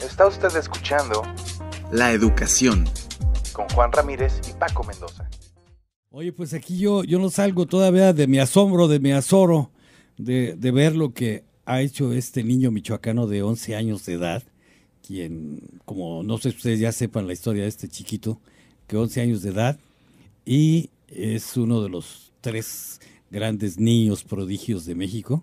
Está usted escuchando La Educación con Juan Ramírez y Paco Mendoza. Oye, pues aquí yo, yo no salgo todavía de mi asombro, de mi azoro, de, de ver lo que ha hecho este niño michoacano de 11 años de edad, quien, como no sé si ustedes ya sepan la historia de este chiquito, que 11 años de edad, y es uno de los tres grandes niños prodigios de México.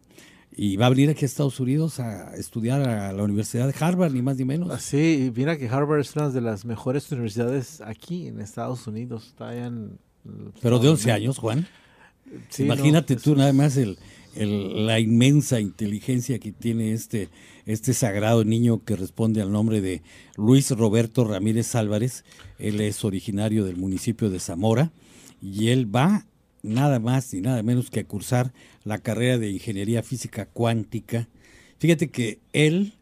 Y va a venir aquí a Estados Unidos a estudiar a la Universidad de Harvard, ni más ni menos. Ah, sí, mira que Harvard es una de las mejores universidades aquí en Estados Unidos. Pero de 11 años, Juan. Imagínate pues tú nada más el, la inmensa inteligencia que tiene este, este sagrado niño que responde al nombre de Luis Roberto Ramírez Álvarez. Él es originario del municipio de Zamora y él va nada más y nada menos que cursar la carrera de Ingeniería Física Cuántica. Fíjate que él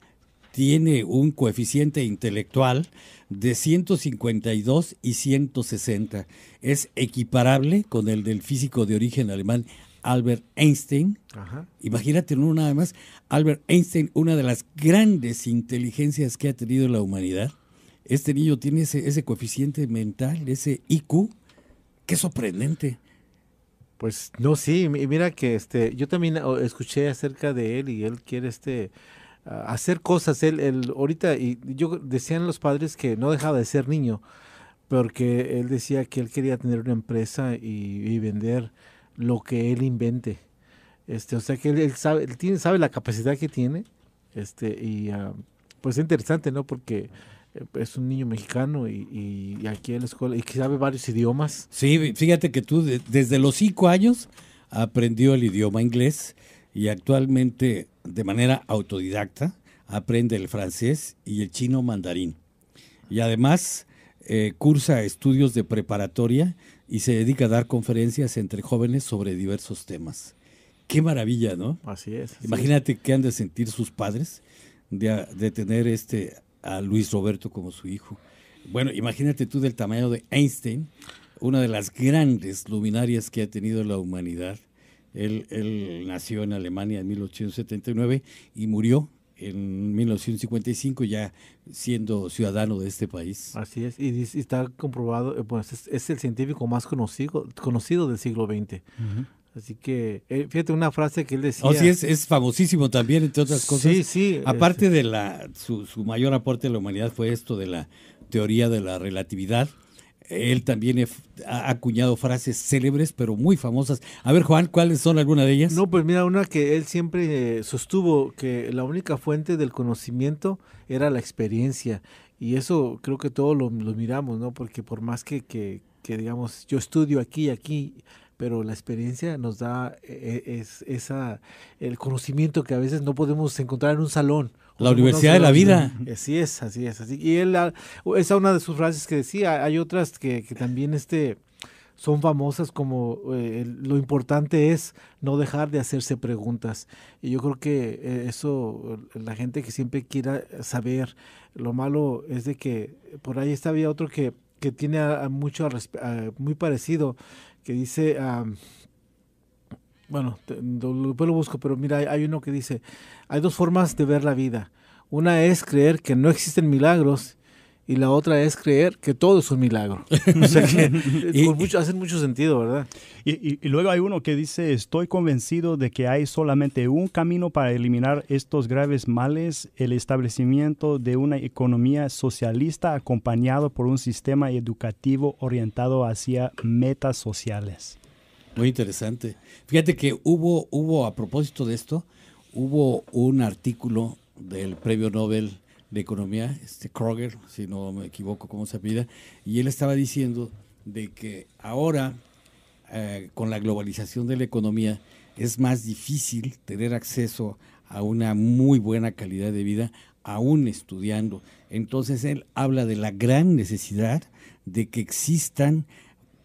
tiene un coeficiente intelectual de 152 y 160. Es equiparable con el del físico de origen alemán Albert Einstein. Imagínate uno nada más, Albert Einstein, una de las grandes inteligencias que ha tenido la humanidad. Este niño tiene ese, ese coeficiente mental, ese IQ. Qué sorprendente. Pues no, sí, mira que este, yo también escuché acerca de él y él quiere este hacer cosas. Él, el ahorita, y yo decían los padres que no dejaba de ser niño, porque él decía que él quería tener una empresa y, vender lo que él invente. Este, o sea que él, sabe, tiene, sabe la capacidad que tiene, este, y ah, pues es interesante, ¿no? Porque es un niño mexicano y, aquí en la escuela, y que sabe varios idiomas. Sí, fíjate que tú desde los cinco años aprendió el idioma inglés y actualmente de manera autodidacta aprende el francés y el chino mandarín. Y además eh, cursa estudios de preparatoria y se dedica a dar conferencias entre jóvenes sobre diversos temas. Qué maravilla, ¿no? Así es. Imagínate qué han de sentir sus padres de, de tener este a Luis Roberto como su hijo. Bueno, imagínate tú del tamaño de Einstein, una de las grandes luminarias que ha tenido la humanidad. Él, nació en Alemania en 1879 y murió en 1955 ya siendo ciudadano de este país. Así es, y, está comprobado, eh, pues es, el científico más conocido, conocido del siglo XX. Así que, eh, fíjate, una frase que él decía. Oh, sí, es, famosísimo también, entre otras cosas. Sí, sí. Aparte de la, su, mayor aporte a la humanidad fue esto de la teoría de la relatividad. Él también ha acuñado frases célebres, pero muy famosas. A ver, Juan, ¿cuáles son algunas de ellas? No, pues mira, una que él siempre eh, sostuvo, que la única fuente del conocimiento era la experiencia. Y eso creo que todos lo, miramos, ¿no? Porque por más que, que digamos, yo estudio aquí y aquí pero la experiencia nos da eh, eh, es, esa, el conocimiento que a veces no podemos encontrar en un salón. La universidad de la vida. Así es, así es, así. Y él, es una de sus frases que decía, hay otras que, también este, son famosas como eh, lo importante es no dejar de hacerse preguntas. Y yo creo que eso, la gente que siempre quiera saber, lo malo es de que por ahí estaba otro que que tiene mucho muy parecido, que dice, bueno, después lo busco, pero mira, hay uno que dice, hay dos formas de ver la vida. Una es creer que no existen milagros y la otra es creer que todo es un milagro. o y, mucho, hacen mucho sentido, ¿verdad? Y, luego hay uno que dice, estoy convencido de que hay solamente un camino para eliminar estos graves males, el establecimiento de una economía socialista acompañado por un sistema educativo orientado hacia metas sociales. Muy interesante. Fíjate que hubo, hubo a propósito de esto, hubo un artículo del premio Nobel de Economía, este Kroger, si no me equivoco como se pida, y él estaba diciendo de que ahora, eh, con la globalización de la economía, es más difícil tener acceso a una muy buena calidad de vida aún estudiando. Entonces él habla de la gran necesidad de que existan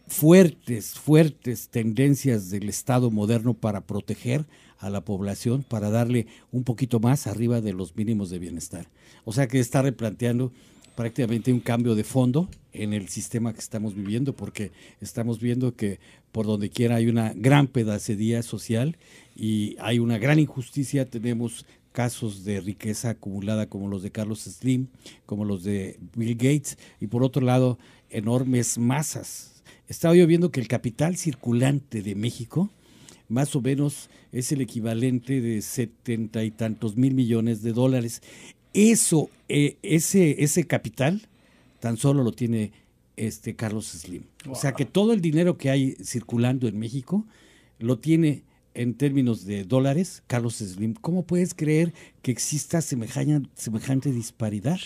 fuertes, fuertes tendencias del Estado moderno para proteger a la población para darle un poquito más arriba de los mínimos de bienestar. O sea que está replanteando prácticamente un cambio de fondo en el sistema que estamos viviendo, porque estamos viendo que por donde quiera hay una gran pedacería social y hay una gran injusticia. Tenemos casos de riqueza acumulada como los de Carlos Slim, como los de Bill Gates, y por otro lado, enormes masas. Estaba yo viendo que el capital circulante de México más o menos es el equivalente de setenta y tantos mil millones de dólares. Eso, eh, ese, ese capital tan solo lo tiene este Carlos Slim. O sea que todo el dinero que hay circulando en México lo tiene en términos de dólares Carlos Slim. ¿Cómo puedes creer que exista semejante, semejante disparidad?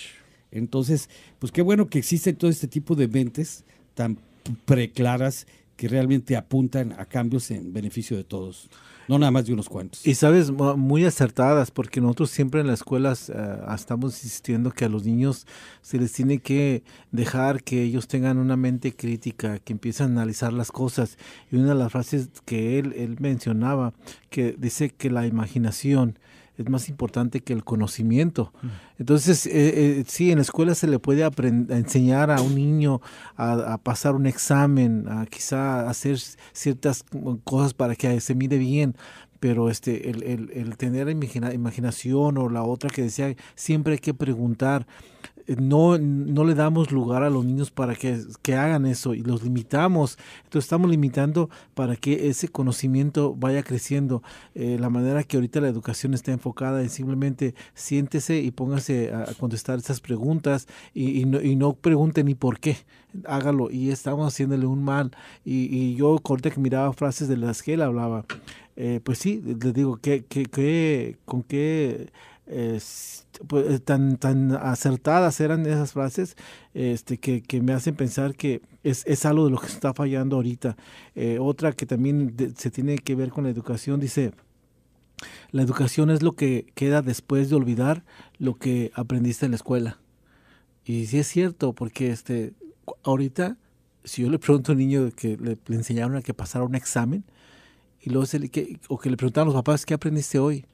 Entonces, pues qué bueno que existe todo este tipo de mentes tan preclaras que realmente apuntan a cambios en beneficio de todos, no nada más de unos cuantos. Y sabes, muy acertadas, porque nosotros siempre en las escuelas eh, estamos insistiendo que a los niños se les tiene que dejar que ellos tengan una mente crítica, que empiecen a analizar las cosas. Y una de las frases que él, él mencionaba, que dice que la imaginación es más importante que el conocimiento. Mm. Entonces, eh, eh, sí, en la escuela se le puede enseñar a un niño a, pasar un examen, a quizá hacer ciertas cosas para que se mide bien, pero este, el, el, tener imaginación o la otra que decía, siempre hay que preguntar no, le damos lugar a los niños para que, hagan eso y los limitamos. Entonces estamos limitando para que ese conocimiento vaya creciendo. Eh, la manera que ahorita la educación está enfocada es simplemente siéntese y póngase a contestar esas preguntas y, no, y no, pregunte ni por qué. Hágalo y estamos haciéndole un mal. Y, yo corte que miraba frases de las que él hablaba, eh, pues sí, les digo, con qué este, pues, eh, tan, tan acertadas eran esas frases este, que, me hacen pensar que es, algo de lo que está fallando ahorita. Eh, otra que también se tiene que ver con la educación, dice, la educación es lo que queda después de olvidar lo que aprendiste en la escuela. Y sí es cierto, porque este, ahorita, si yo le pregunto a un niño que le, enseñaron a que pasara un examen, y luego que, o que le preguntan a los papás, ¿qué aprendiste hoy?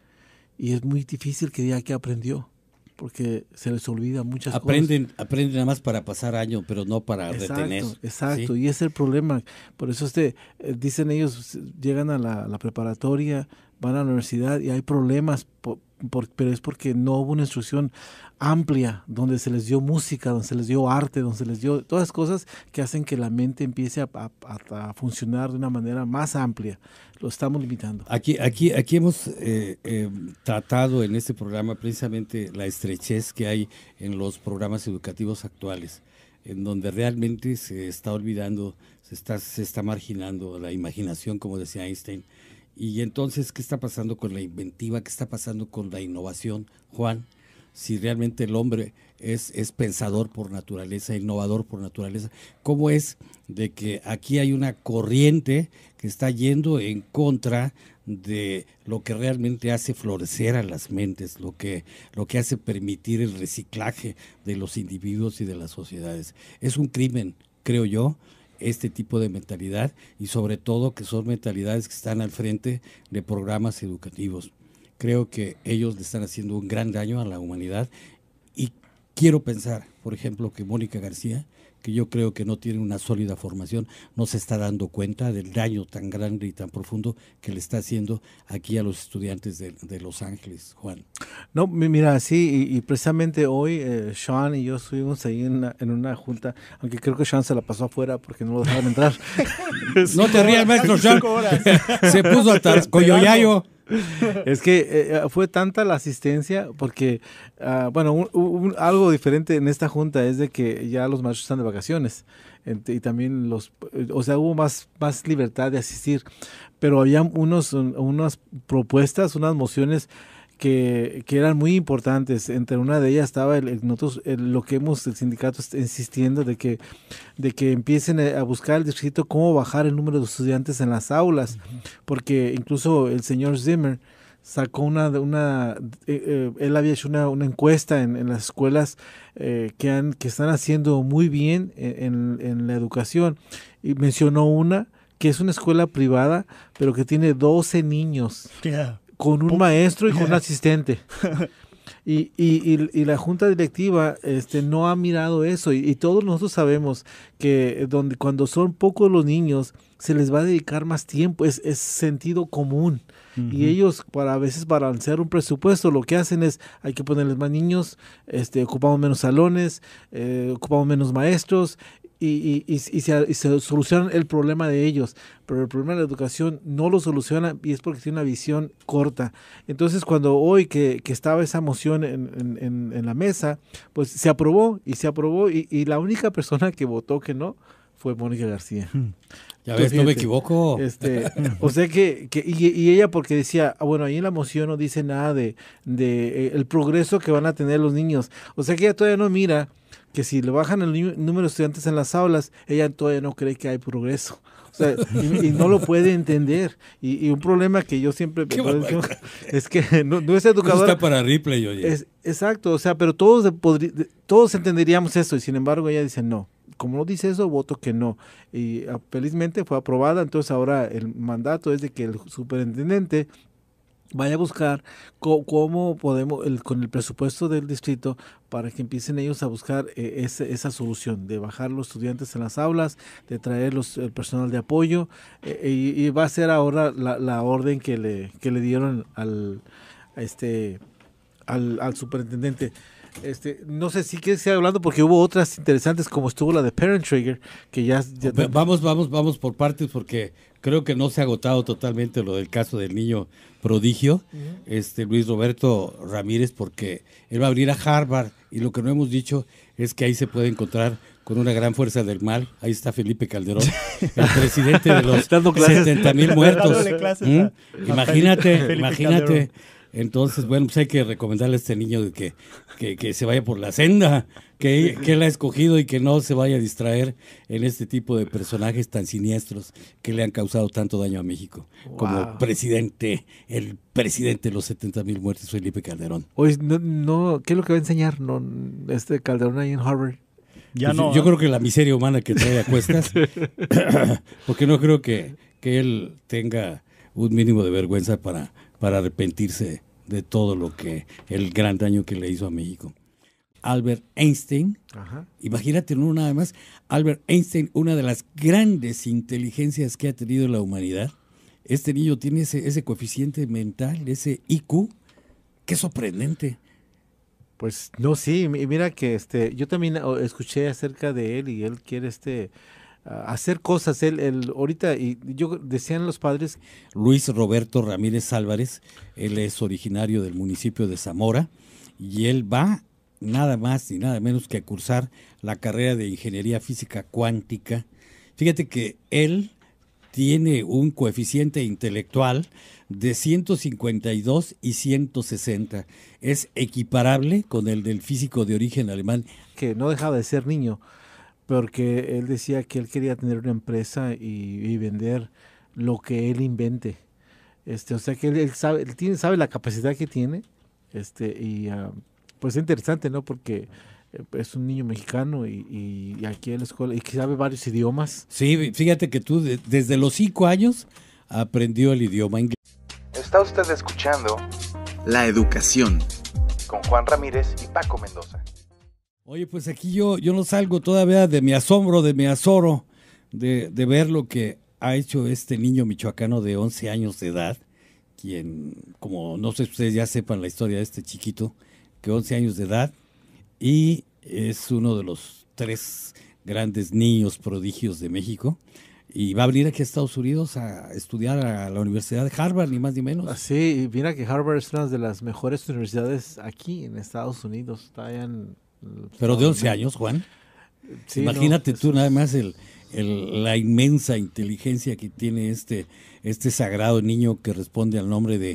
y es muy difícil que diga que aprendió porque se les olvida muchas cosas. Aprenden nada más para pasar año, pero no para retener. Exacto, exacto, y es el problema. Por eso este, eh, dicen ellos, llegan a la, preparatoria, van a la universidad y hay problemas pero es porque no hubo una instrucción amplia donde se les dio música, donde se les dio arte, donde se les dio todas las cosas que hacen que la mente empiece a, funcionar de una manera más amplia. Lo estamos limitando. Aquí, aquí, aquí hemos eh, eh, tratado en este programa precisamente la estrechez que hay en los programas educativos actuales en donde realmente se está olvidando, se está, se está marginando la imaginación, como decía Einstein, y entonces, ¿qué está pasando con la inventiva? ¿Qué está pasando con la innovación, Juan? Si realmente el hombre es, es pensador por naturaleza, innovador por naturaleza, ¿cómo es de que aquí hay una corriente que está yendo en contra de lo que realmente hace florecer a las mentes, lo que, lo que hace permitir el reciclaje de los individuos y de las sociedades? Es un crimen, creo yo, este tipo de mentalidad y sobre todo que son mentalidades que están al frente de programas educativos. Creo que ellos le están haciendo un gran daño a la humanidad y quiero pensar, por ejemplo, que Mónica García, que yo creo que no tiene una sólida formación, no se está dando cuenta del daño tan grande y tan profundo que le está haciendo aquí a los estudiantes de, Los Ángeles, Juan. No, mira, sí, y, precisamente hoy eh, Sean y yo estuvimos ahí en una, junta, aunque creo que Sean se la pasó afuera porque no lo dejaron entrar. no te rías, maestro Sean. se puso hasta coyoyayo. es que eh, eh, fue tanta la asistencia porque, ah, bueno, algo diferente en esta junta es de que ya los maestros están de vacaciones y también los, o sea, hubo más, más libertad de asistir, pero había unos, unas propuestas, unas mociones que, eran muy importantes. Entre una de ellas estaba el, nosotros, lo que hemos, el sindicato insistiendo de que de que empiecen eh, a buscar el distrito cómo bajar el número de estudiantes en las aulas, porque incluso el señor Zimmer sacó una, eh, eh, él había hecho una, encuesta en, las escuelas que, han, que están haciendo muy bien en, la educación y mencionó una que es una escuela privada, pero que tiene 12 niños. con un maestro y con un asistente. Y, y, y, la junta directiva este, no ha mirado eso y, todos nosotros sabemos que donde, cuando son pocos los niños se les va a dedicar más tiempo, es, es sentido común. Y ellos, para a veces balancear un presupuesto, lo que hacen es, hay que ponerles más niños, este, ocupamos menos salones, eh, ocupamos menos maestros, y, y, y, se, solucionan el problema de ellos, pero el problema de la educación no lo soluciona y es porque tiene una visión corta. Entonces cuando hoy que, estaba esa moción en, la mesa, pues se aprobó y se aprobó y, la única persona que votó que no fue Mónica García. Ya ves, no me equivoco. Este, o sea que, que y, ella porque decía, ah, bueno, ahí en la moción no dice nada de, de eh, el progreso que van a tener los niños. O sea que ella todavía no mira que si le bajan el número de estudiantes en las aulas, ella todavía no cree que hay progreso. O sea, y, no lo puede entender. Y, un problema que yo siempre es que no, es educador. Está para Ripley, exacto, o sea, pero todos, todos entenderíamos eso y sin embargo ella dice no como no dice eso, voto que no. Y ah, felizmente fue aprobada, entonces ahora el mandato es de que el superintendente vaya a buscar cómo podemos, el, con el presupuesto del distrito, para que empiecen ellos a buscar eh, esa solución de bajar los estudiantes en las aulas, de traer los, el personal de apoyo, eh, eh, y, va a ser ahora la, orden que le, que le dieron al, este, al, superintendente. Este, no sé si quieres seguir hablando porque hubo otras interesantes como estuvo la de Parent Trigger que ya... vamos vamos vamos por partes porque creo que no se ha agotado totalmente lo del caso del niño prodigio, este Luis Roberto Ramírez, porque él va a abrir a Harvard y lo que no hemos dicho es que ahí se puede encontrar con una gran fuerza del mal. Ahí está Felipe Calderón, el presidente de los 70 mil muertos. ¿Mm? Imagínate, imagínate entonces, bueno, pues hay que recomendarle a este niño que, que, se vaya por la senda que, él ha escogido y que no se vaya a distraer en este tipo de personajes tan siniestros que le han causado tanto daño a México, como presidente, el presidente de los 70 mil muertes, Felipe Calderón. Oye, no, ¿qué es lo que va a enseñar no, este Calderón ahí en Harvard? Ya pues no, yo, ¿eh? creo que la miseria humana que trae a cuestas, porque no creo que, que él tenga un mínimo de vergüenza para, para arrepentirse de todo lo que, el gran daño que le hizo a México. Albert Einstein, imagínate uno nada más, Albert Einstein, una de las grandes inteligencias que ha tenido la humanidad, este niño tiene ese, coeficiente mental, ese IQ, qué sorprendente. Pues no, sí, mira que este, yo también oh, escuché acerca de él y él quiere este, hacer cosas. Él, él, ahorita, y yo decían los padres. Luis Roberto Ramírez Álvarez, él es originario del municipio de Zamora y él va nada más ni nada menos que a cursar la carrera de ingeniería física cuántica. Fíjate que él tiene un coeficiente intelectual de 152 y 160. Es equiparable con el del físico de origen alemán. Que no dejaba de ser niño porque él decía que él quería tener una empresa y, vender lo que él invente. Este, o sea que él, sabe, tiene, sabe la capacidad que tiene, este, y ah, pues es interesante, ¿no? Porque eh, es un niño mexicano y, aquí en la escuela, y que sabe varios idiomas. Sí, fíjate que tú desde los cinco años aprendió el idioma inglés. Está usted escuchando La Educación con Juan Ramírez y Paco Mendoza. Oye, pues aquí yo, yo no salgo todavía de mi asombro, de mi azoro, de, de ver lo que ha hecho este niño michoacano de 11 años de edad, quien, como no sé si ustedes ya sepan la historia de este chiquito, que 11 años de edad, y es uno de los tres grandes niños prodigios de México. Y va a venir aquí a Estados Unidos a estudiar a la Universidad de Harvard, ni más ni menos. Ah, sí, mira que Harvard es una de las mejores universidades aquí en Estados Unidos. Está en pero de 11 años, Juan. Imagínate pues tú nada más el, la inmensa inteligencia que tiene este, este sagrado niño que responde al nombre de